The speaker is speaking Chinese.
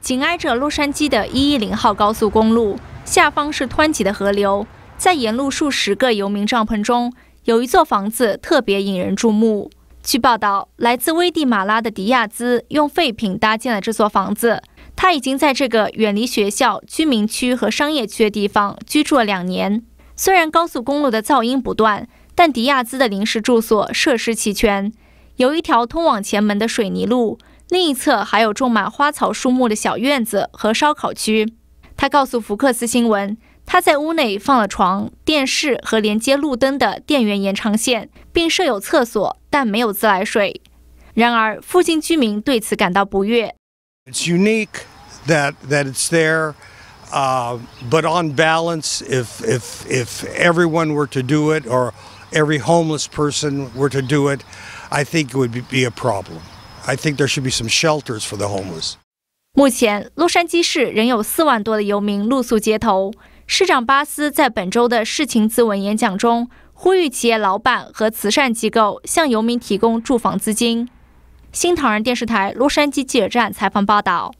紧挨着洛杉矶的一一零号高速公路下方是湍急的河流，在沿路数十个游民帐篷中，有一座房子特别引人注目。据报道，来自危地马拉的迪亚兹用废品搭建了这座房子。他已经在这个远离学校、居民区和商业区的地方居住了两年。虽然高速公路的噪音不断，但迪亚兹的临时住所设施齐全，有一条通往前门的水泥路。另一侧还有种满花草树木的小院子和烧烤区。他告诉福克斯新闻，他在屋内放了床、电视和连接路灯的电源延长线，并设有厕所，但没有自来水。然而，附近居民对此感到不悦。It's unique that that it's there, uh, but on balance, if if if everyone were to do it or every homeless person were to do it, I think it would be be a problem. I think there should be some shelters for the homeless. 目前，洛杉矶市仍有四万多的游民露宿街头。市长巴斯在本周的事情咨文演讲中，呼吁企业老板和慈善机构向游民提供住房资金。新唐人电视台洛杉矶记者站采访报道。